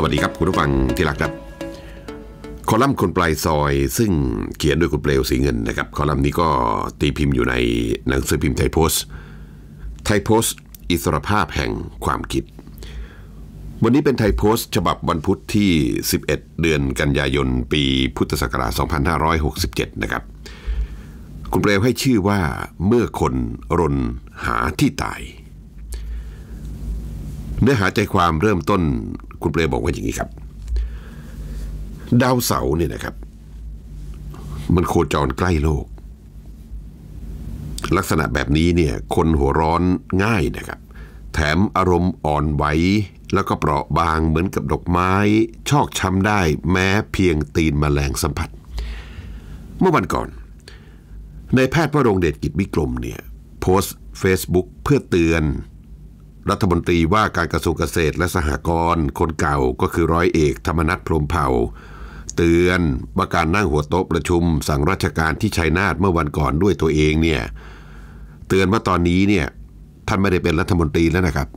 สวัสดีครับ คุณผู้ฟังที่รักครับ คอลัมน์คนปลายซอย ซึ่งเขียนโดยคุณเปลวสีเงินนะครับคอลัมน์นี้ก็ตีพิมพ์อยู่ในหนังสือพิมพ์ไทยโพสต์ ไทยโพสต์อิสรภาพแห่งความคิด วันนี้เป็นไทยโพสต์ฉบับวันพุทธที่ 11 เดือนกันยายนปีพุทธศักราช 2567 นะครับคุณเปลวให้ชื่อว่า เมื่อคนรนหาที่ตายเนื้อหาใจความเริ่มต้นคุณเปรบอกว่าอย่างนี้ครับ ดาวเสาร์เนี่ยนะครับ มันโคจรใกล้โลก ลักษณะแบบนี้เนี่ยคนหัวร้อนง่ายนะครับ แถมอารมณ์อ่อนไหวแล้วก็เปราะบางเหมือนกับดอกไม้ ชอกช้ำได้ แม้เพียงตีนมแมลงสัมผัส เมื่อวันก่อน ในแพทย์พระรงเดชกิจวิกรมเนี่ยโพสต์ Facebook เพื่อเตือนรัฐมนตรีว่าการกระทรวงเกษตรและสหกรณ์คนเก่าก็คือร้อยเอก ธรรมนัฐพรมเผ่า เตือนว่าการนั่งหัวโต๊ะประชุม สั่งราชการที่ชัยนาทเมื่อวันก่อนด้วยตัวเองเนี่ยเตือนว่าตอนนี้เนี่ยท่านไม่ได้เป็นรัฐมนตรีแล้วนะครับ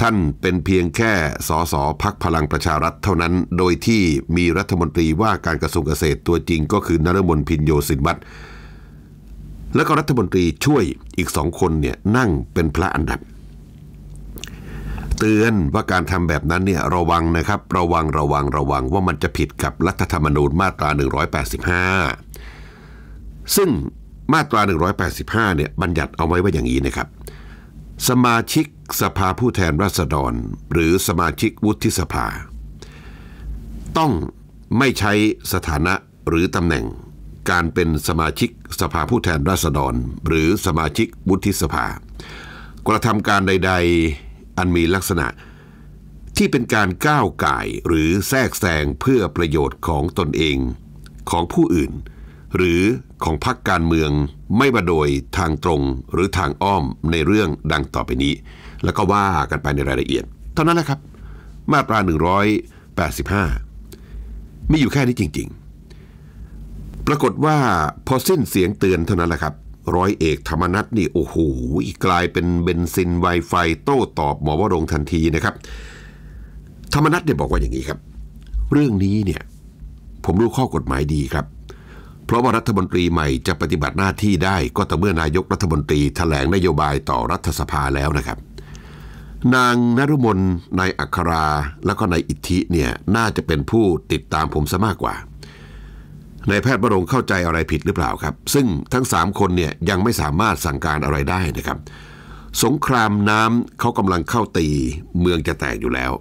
ท่านเป็นเพียงแค่สสพักพลังประชารัฐเท่านั้น โดยที่มีรัฐมนตรีว่าการกระทรวงเกษตรตัวจริง ก็คือนรมนพินโยสินวัตรและก็รัฐมนตรีช่วยอีกสองคนเนี่ยนั่งเป็นพระอันดับเตือนว่าการทำแบบนั้นเนี่ยระวังนะครับระวังระวังระวังว่ามันจะผิดกับรัฐธรรมนูญมาตรา 185 ซึ่งมาตรา 185เนี่ยบัญญัติเอาไว้ว่าอย่างนี้นะครับ สมาชิกสภาผู้แทนราษฎร หรือสมาชิกวุฒิสภา ต้องไม่ใช้สถานะหรือตำแหน่ง การเป็นสมาชิกสภาผู้แทนราษฎร หรือสมาชิกวุฒิสภา กระทำการใดๆอันมีลักษณะที่เป็นการก้าวไก่หรือแทรกแซงเพื่อประโยชน์ของตนเองของผู้อื่น หรือของพรรคการเมืองไม่ว่าโดยทางตรงหรือทางอ้อมในเรื่องดังต่อไปนี้ แล้วก็ว่ากันไปในรายละเอียดเท่านั้นแหละครับ มาตรา 185 มีอยู่แค่นี้จริงๆ ปรากฏว่าพอสิ้นเสียงเตือนเท่านั้นแหละครับร้อยเอกธรรมนัฐนี่โอ้โหกลายเป็นเบนซินไวไฟโต้ตอบหมอวรงทันทีนะครับ ธรรมนัฐเนี่ยบอกว่าอย่างนี้ครับ เรื่องนี้เนี่ยผมรู้ข้อกฎหมายดีครับ เพราะว่ารัฐมนตรีใหม่จะปฏิบัติหน้าที่ได้ก็ต่อเมื่อนายกรัฐมนตรีแถลงนโยบายต่อรัฐสภาแล้วนะครับ นางนรุมนนายอัคราและก็นายอิทธิเนี่ยน่าจะเป็นผู้ติดตามผมซะมากกว่านายแพทย์บระงเข้าใจอะไรผิดหรือเปล่าครับ ซึ่งทั้ง 3 คนเนี่ยยังไม่สามารถสั่งการอะไรได้นะครับ สงครามน้ำเขากำลังเข้าตีเมืองจะแตกอยู่แล้ว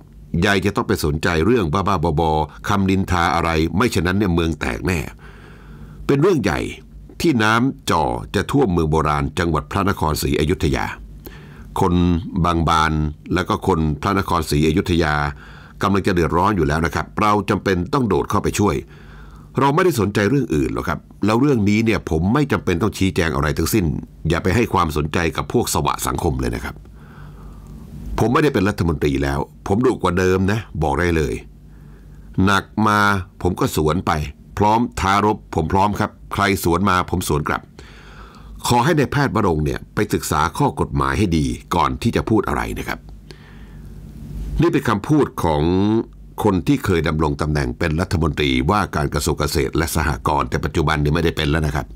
ยายจะต้องไปสนใจเรื่องบ้าบ้าบอๆคำนินทาอะไรไม่ฉะนั้นเนี่ยเมืองแตกแน่เป็นเรื่องใหญ่ที่น้ำจ่อจะท่วมเมืองโบราณจังหวัดพระนครศรีอยุธยา คนบางบานและก็คนพระนครศรีอยุธยากำลังจะเดือดร้อนอยู่แล้วนะครับ เราจำเป็นต้องโดดเข้าไปช่วยเราไม่ได้สนใจเรื่องอื่นหรอกครับ แล้วเรื่องนี้เนี่ยผมไม่จำเป็นต้องชี้แจงอะไรทั้งสิ้น อย่าไปให้ความสนใจกับพวกสวะสังคมเลยนะครับ ผมไม่ได้เป็นรัฐมนตรีแล้ว ผมดุกว่าเดิมนะบอกได้เลยหนักมาผมก็สวนไป พร้อมทารบผมพร้อมครับ ใครสวนมาผมสวนกลับ ขอให้ในแพทย์บรงเนี่ยไปศึกษาข้อกฎหมายให้ดีก่อนที่จะพูดอะไรนะครับ นี่เป็นคำพูดของคนที่เคยดำรงตำแหน่งเป็นรัฐมนตรีว่าการกระทรวงเกษตรและสหกรณ์ แต่ปัจจุบันนี้ไม่ได้เป็นแล้วนะครับ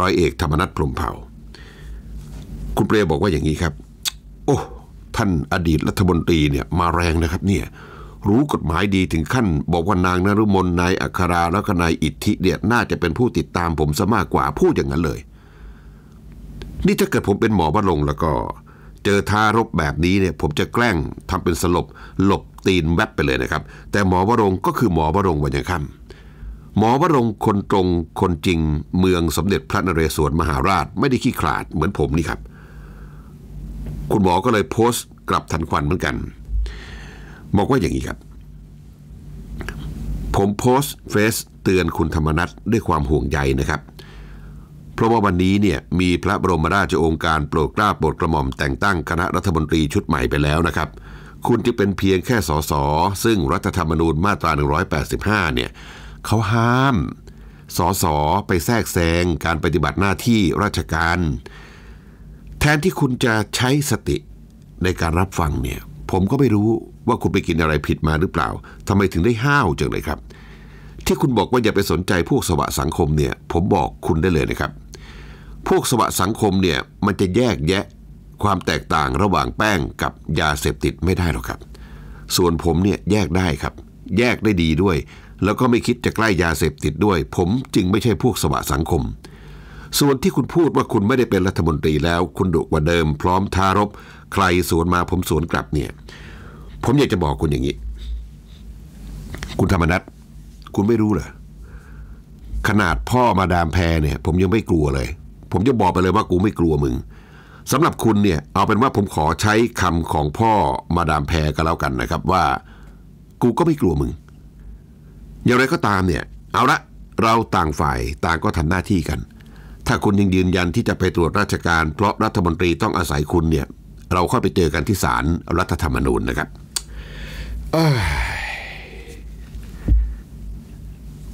ร้อยเอกธรรมนัฐพรมเผ่าคุณเปรยยบอกว่าอย่างนี้ครับ โอ้ ท่านอดีตรัฐมนตรีเนี่ยมาแรงนะครับเนี่ยรู้กฎหมายดีถึงขั้น บอกว่านางนรุมนนายอัคราแล้วก็นายอิทธิเนี่ยน่าจะเป็นผู้ติดตามผมซะมากกว่าพูดอย่างนั้นเลย นี่ถ้าเกิดผมเป็นหมอบัาลงแล้วก็ เจอทารกแบบนี้เนี่ย ผมจะแกล้งทำเป็นสลบหลบตีนแวบไปเลยนะครับ แต่หมอวรงก็คือหมอวรงวันยังค่ำหมอวรงคนตรงคนจริงเมืองสมเด็จพระนเรศวรมหาราชไม่ได้ขี้ขลาดเหมือนผมนี่ครับ คุณหมอก็เลยโพสต์กลับทันควันเหมือนกันบอกว่าอย่างนี้ครับ ผมโพสต์เฟซเตือนคุณธรรมนัทด้วยความห่วงใยนะครับ เพราะว่าวันนี้เนี่ยมีพระบรมราชโองการโปรดกล้าโปรดกระหม่อมแต่งตั้งคณะรัฐมนตรีชุดใหม่ไปแล้วนะครับคุณจะเป็นเพียงแค่สส ซึ่งรัฐธรรมนูญมาตรา 185 เนี่ยเขาห้ามสส ไปแทรกแซงการปฏิบัติหน้าที่ราชการ แทนที่คุณจะใช้สติในการรับฟังเนี่ยผมก็ไม่รู้ว่าคุณไปกินอะไรผิดมาหรือเปล่าทำไมถึงได้ห้าวจังเลยครับที่คุณบอกว่าอย่าไปสนใจพวกสวะสังคมเนี่ยผมบอกคุณได้เลยนะครับ พวกสวะสังคมเนี่ยมันจะแยกแยะความแตกต่างระหว่างแป้งกับยาเสพติดไม่ได้หรอกครับ ส่วนผมเนี่ยแยกได้ครับ แยกได้ดีด้วย แล้วก็ไม่คิดจะใกล้ยาเสพติดด้วย ผมจึงไม่ใช่พวกสวะสังคม ส่วนที่คุณพูดว่าคุณไม่ได้เป็นรัฐมนตรีแล้วคุณดุกว่าเดิม พร้อมทารบใครสวนมา ผมสวนกลับเนี่ย ผมอยากจะบอกคุณอย่างนี้คุณธรรมนัทคุณไม่รู้เหรอขนาดพ่อมาดามแพรเนี่ย ผมยังไม่กลัวเลย ผมจะบอกไปเลยว่ากูไม่กลัวมึงสำหรับคุณเนี่ยเอาเป็นว่าผมขอใช้คำของพ่อมาดามแพรก็แล้วกันนะครับ ว่ากูก็ไม่กลัวมึง อย่างไรก็ตามเนี่ย เอาละเราต่างฝ่ายต่างก็ทำหน้าที่กัน ถ้าคุณยังยืนยันที่จะไปตรวจราชการเพราะรัฐมนตรีต้องอาศัยคุณเนี่ย เราค่อยไปเจอกันที่ศาลรรัฐธรรมนูญนะครับ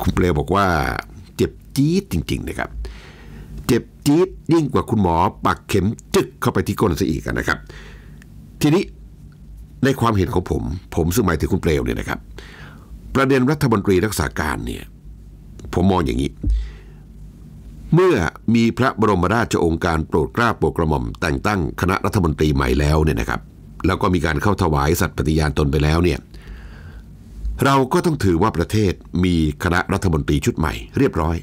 คุณเปลบอกว่า เจ็บจี๊ดจริง ๆ นะครับเจ็บจี๊ดยิ่งกว่าคุณหมอปักเข็มจึกเข้าไปที่ก้นซะอีกนะครับ ทีนี้ในความเห็นของผม ผมซึ่งหมายถึงคุณเปลวเนี่ยนะครับ ประเด็นรัฐมนตรีรักษาการเนี่ย ผมมองอย่างนี้ เมื่อมีพระบรมราชโองการโปรดกล้าโปรดกระหม่อมแต่งตั้งคณะรัฐมนตรีใหม่แล้วเนี่ยนะครับ แล้วก็มีการเข้าถวายสัตย์ปฏิญาณตนไปแล้วเนี่ยเราก็ต้องถือว่าประเทศมีคณะรัฐมนตรีชุดใหม่เรียบร้อย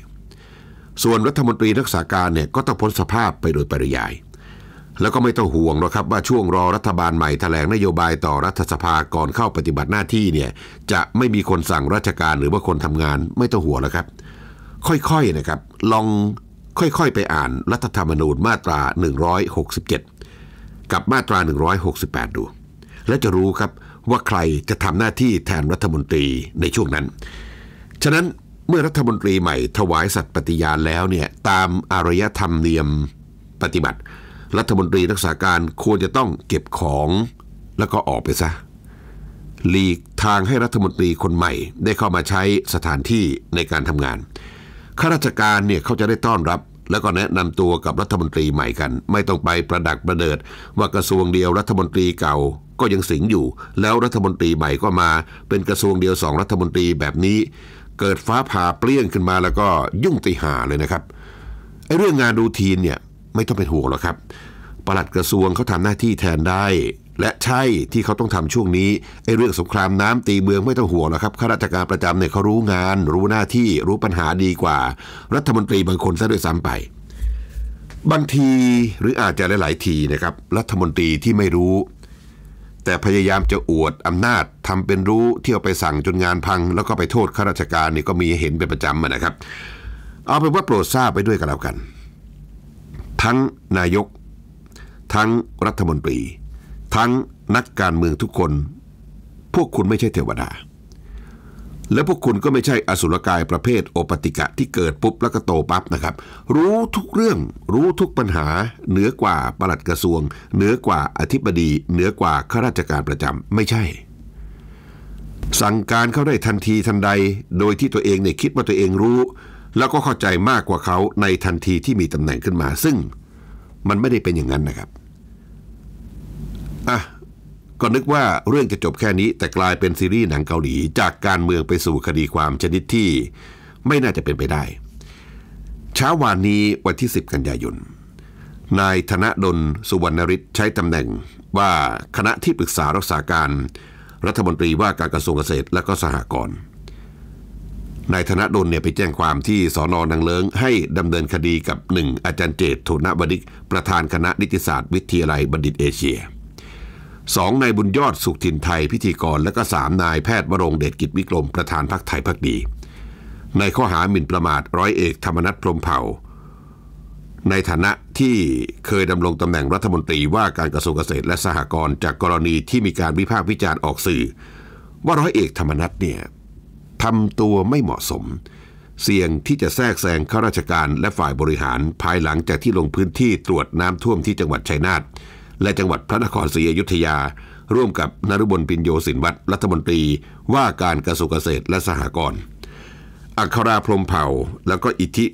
ส่วนรัฐมนตรีรักษาการเนี่ยก็ต้องพ้นสภาพไปโดยปริยาย แล้วก็ไม่ต้องห่วงหรอกครับว่าช่วงรอรัฐบาลใหม่แถลงนโยบายต่อรัฐสภา ก่อนเข้าปฏิบัติหน้าที่เนี่ยจะไม่มีคนสั่งราชการหรือว่าคนทำงานไม่ต้องห่วงแล้วครับ ค่อยๆนะครับ ลองค่อยๆ ไปอ่านรัฐธรรมนูญมาตรา 167 กับมาตรา 168 ดู และจะรู้ครับว่าใครจะทำหน้าที่แทนรัฐมนตรีในช่วงนั้นฉะนั้นเมื่อรัฐมนตรีใหม่ถวายสัตย์ปฏิญาณ แล้วเนี่ยตามอารยธรรมเนียมปฏิบัติ รัฐมนตรีรักษาการควรจะต้องเก็บของแล้วก็ออกไปซะ หลีกทางให้รัฐมนตรีคนใหม่ ได้เข้ามาใช้สถานที่ในการทำงาน ข้าราชการเนี่ยเขาจะได้ต้อนรับ แล้วก็แนะนำตัวกับรัฐมนตรีใหม่กันไม่ต้องไปประดักประเดิด ว่ากระทรวงเดียวรัฐมนตรีเก่าก็ยังสิงอยู่ แล้วรัฐมนตรีใหม่ก็มา เป็นกระทรวงเดียวสองรัฐมนตรีแบบนี้เกิดฟ้าผ่าเปลี่ยงขึ้นมาแล้วก็ยุ่งติหาเลยนะครับไอ้เรื่องงานรูทีนเนี่ยไม่ต้องเป็นห่วงหรอกครับปลัดกระทรวงเขาทำหน้าที่แทนได้ และใช่ที่เขาต้องทำช่วงนี้ไอ้เรื่องสงครามน้ำตีเมืองไม่ต้องห่วงหรอกครับข้าราชการประจำเนี่ยเขารู้งาน รู้หน้าที่รู้ปัญหาดีกว่า รัฐมนตรีบางคนซะด้วยซ้ำไป บางทีหรืออาจจะหลาย ๆทีนะครับรัฐมนตรีที่ไม่รู้แต่พยายามจะอวดอำนาจทำเป็นรู้เที่ยวไปสั่งจนงานพัง แล้วก็ไปโทษข้าราชการนี่ก็มีเห็นเป็นประจำนะครับ เอาเป็นว่าโปรดทราบไปด้วยกันแล้วกัน ทั้งนายก ทั้งรัฐมนตรี ทั้งนักการเมืองทุกคน พวกคุณไม่ใช่เทวดาและพวกคุณก็ไม่ใช่อสุรกายประเภทโอปติกะที่เกิดปุ๊บแล้วก็โตปั๊บนะครับ รู้ทุกเรื่องรู้ทุกปัญหาเหนือกว่าปลัดกระทรวงเหนือกว่าอธิบดีเหนือกว่าข้าราชการประจำไม่ใช่ สั่งการเขาได้ทันทีทันใด โดยที่ตัวเองเนี่ยคิดว่าตัวเองรู้ แล้วก็เข้าใจมากกว่าเขาในทันทีที่มีตำแหน่งขึ้นมา ซึ่งมันไม่ได้เป็นอย่างนั้นนะครับอ่ะก็นึกว่าเรื่องจะจบแค่นี้แต่กลายเป็นซีรีส์หนังเกาหลี จากการเมืองไปสู่คดีความชนิดที่ไม่น่าจะเป็นไปได้ เช้าวานนี้วันที่ 10กันยายนนายธนดลสุวรรณริศใช้ตำแหน่งว่าคณะที่ปรึกษารักษาการรัฐมนตรีว่าการกระทรวงเกษตรและก็สหกรณ์นายธนดลเนี่ยไปแจ้งความที่สอนอนังเลิงให้ดำเนินคดีกับหนึ่งอาจารย์เจตโทนบดิกประธานคณะนิติศาสตร์วิทยาลัยบัณฑิตเอเชียสองนายบุญยอดสุขถิ่นไทยพิธีกรและก็สามนายแพทย์วรงเดชกิจวิกรม ประธานพักไทยพักดี ในข้อหาหมิ่นประมาทร้อยเอกธรรมนัฐพรมเผ่า ในฐานะที่เคยดำรงตำแหน่งรัฐมนตรีว่าการกระทรวงเกษตรและสหกรณ์จากกรณีที่มีการวิพากษ์วิจารณ์ออกสื่อ ว่าร้อยเอกธรรมนัฐเนี่ยทำตัวไม่เหมาะสม เสี่ยงที่จะแทรกแซงข้าราชการและฝ่ายบริหารภายหลังจากที่ลงพื้นที่ตรวจน้ำท่วมที่จังหวัดชัยนาทและจังหวัดพระนครศรีอยุธยา ร่วมกับนรุบลปิญโยสินวัตรรัฐมนตรีว่าการกระทรวงเกษตรและสหกรณ์อัคราพรมเผ่า แล้วก็อิทธิ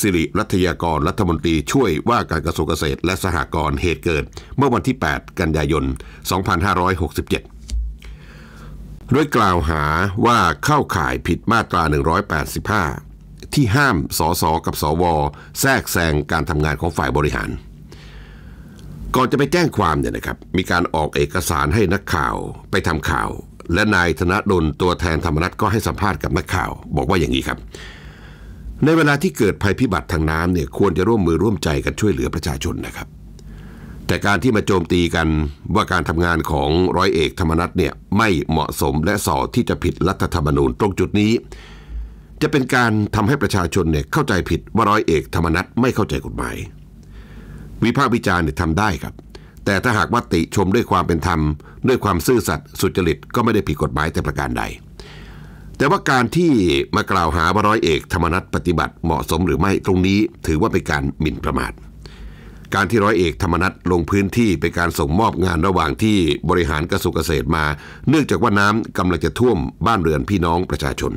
สิริรัตยากรรัฐมนตรีช่วยว่าการกระทรวงเกษตรและสหกรณ์เหตุเกิดเมื่อวันที่ 8 กันยายน 2567ด้วยกล่าวหาว่าเข้าข่ายผิดมาตรา 185 ที่ห้ามสสกับสวแทรกแซงการทำงานของฝ่ายบริหารก่อนจะไปแจ้งความเนี่ยนะครับมีการออกเอกสารให้นักข่าวไปทำข่าว และนายธนดลตัวแทนธรรมนัฐก็ให้สัมภาษณ์กับนักข่าว บอกว่าอย่างนี้ครับ ในเวลาที่เกิดภัยพิบัติทางน้ำเนี่ยควรจะร่วมมือร่วมใจกันช่วยเหลือประชาชนนะครับ แต่การที่มาโจมตีกันว่าการทำงานของร้อยเอกธรรมนัฐเนี่ยไม่เหมาะสมและส่อที่จะผิดรัฐธรรมนูญตรงจุดนี้ จะเป็นการทำให้ประชาชนเนี่ยเข้าใจผิดว่าร้อยเอกธรรมนัฐไม่เข้าใจกฎหมายวิพากษ์วิจารณ์เนี่ยทำได้ครับ แต่ถ้าหากว่าติ ชมด้วยความเป็นธรรม ด้วยความซื่อสัตย์สุจริตก็ไม่ได้ผิดกฎหมายแต่ประการใด แต่ว่าการที่มากล่าวหาว่าร้อยเอกธรรมนัฐปฏิบัติเหมาะสม หรือไม่ตรงนี้ถือว่าเป็นการหมิ่นประมาท การที่ร้อยเอกธรรมนัฐลงพื้นที่เป็นการส่งมอบงานระหว่างที่บริหารกระทรวงเกษตรมา เนื่องจากว่าน้ำกำลังจะท่วมบ้านเรือนพี่น้องประชาชน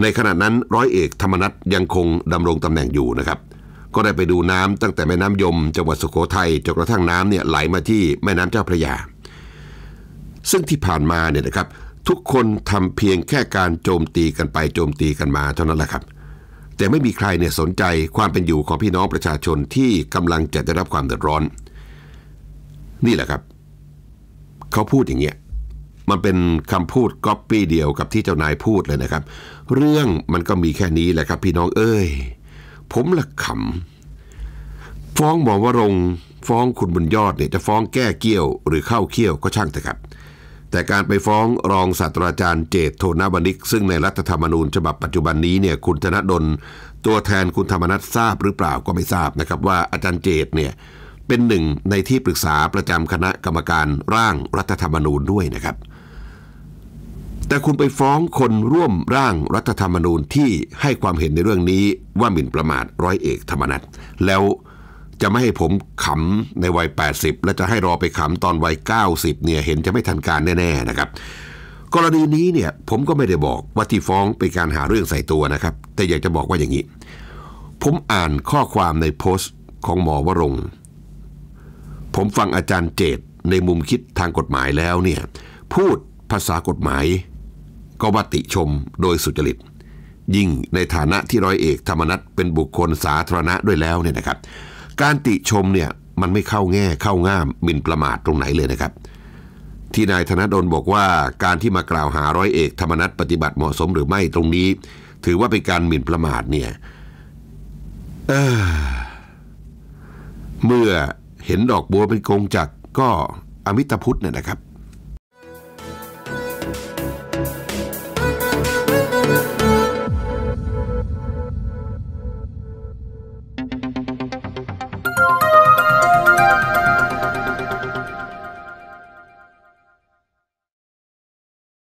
ในขณะนั้น ร้อยเอกธรรมนัฐยังคงดำรงตำแหน่งอยู่นะครับก็ได้ไปดูน้ำตั้งแต่แม่น้ำยมจังหวัดสุโขทัยจนกระทั่งน้ำเนี่ยไหลมาที่แม่น้ำเจ้าพระยา ซึ่งที่ผ่านมาเนี่ยนะครับ ทุกคนทำเพียงแค่การโจมตีกันไปโจมตีกันมาเท่านั้นแหละครับ แต่ไม่มีใครเนี่ยสนใจความเป็นอยู่ของพี่น้องประชาชนที่กำลังจะได้รับความเดือดร้อน นี่แหละครับเขาพูดอย่างเงี้ยมันเป็นคำพูดก๊อปปี้เดียวกับที่เจ้านายพูดเลยนะครับ เรื่องมันก็มีแค่นี้แหละครับ พี่น้องเอ้ยผมละขำฟ้องหมอวรงฟ้องคุณบุญยอดเนี่ยจะฟ้องแก้เกี้ยวหรือเข้าเกี้ยวก็ช่างเถอะครับแต่การไปฟ้องรองศาสตราจารย์เจตโทนบันิกซึ่งในรัฐธรรมนูญฉบับปัจจุบันนี้เนี่ยคุณธนดลตัวแทนคุณธรรมนัฐทราบหรือเปล่าก็ไม่ทราบนะครับ ว่าอาจารย์เจตเนี่ยเป็นหนึ่งในที่ปรึกษาประจำคณะกรรมการร่างรัฐธรรมนูญด้วยนะครับแต่คุณไปฟ้องคนร่วมร่างรัฐธรรมนูญที่ให้ความเห็นในเรื่องนี้ว่าหมิ่นประมาทร้อยเอกธรรมนัตแล้วจะไม่ให้ผมขำในวัย 80 และจะให้รอไปขำตอนวัย 90 เนี่ยเห็นจะไม่ทันการแน่ ๆนะครับ กรณีนี้เนี่ยผมก็ไม่ได้บอกว่าที่ฟ้องเป็นการหาเรื่องใส่ตัวนะครับ แต่อยากจะบอกว่าอย่างนี้ ผมอ่านข้อความในโพสต์ของหมอวรง ผมฟังอาจารย์เจตในมุมคิดทางกฎหมายแล้วเนี่ยพูดภาษากฎหมายก็ว่าติชมโดยสุจริต ยิ่งในฐานะที่ร้อยเอกธรรมนัตเป็นบุคคลสาธารณะด้วยแล้วเนี่ยนะครับ การติชมเนี่ยมันไม่เข้าแง่เข้าง่ามมินประมาทตรงไหนเลยนะครับ ที่นายธนดลบอกว่า การที่มากล่าวหาร้อยเอก ธรรมนัตปฏิบัติเหมาะสมหรือไม่ตรงนี้ถือว่าเป็นการหมิ่นประมาทเนี่ยเเมื่อเห็นดอกบัวเป็นกงจักก็อมิตรพุทธเนี่ยนะครับ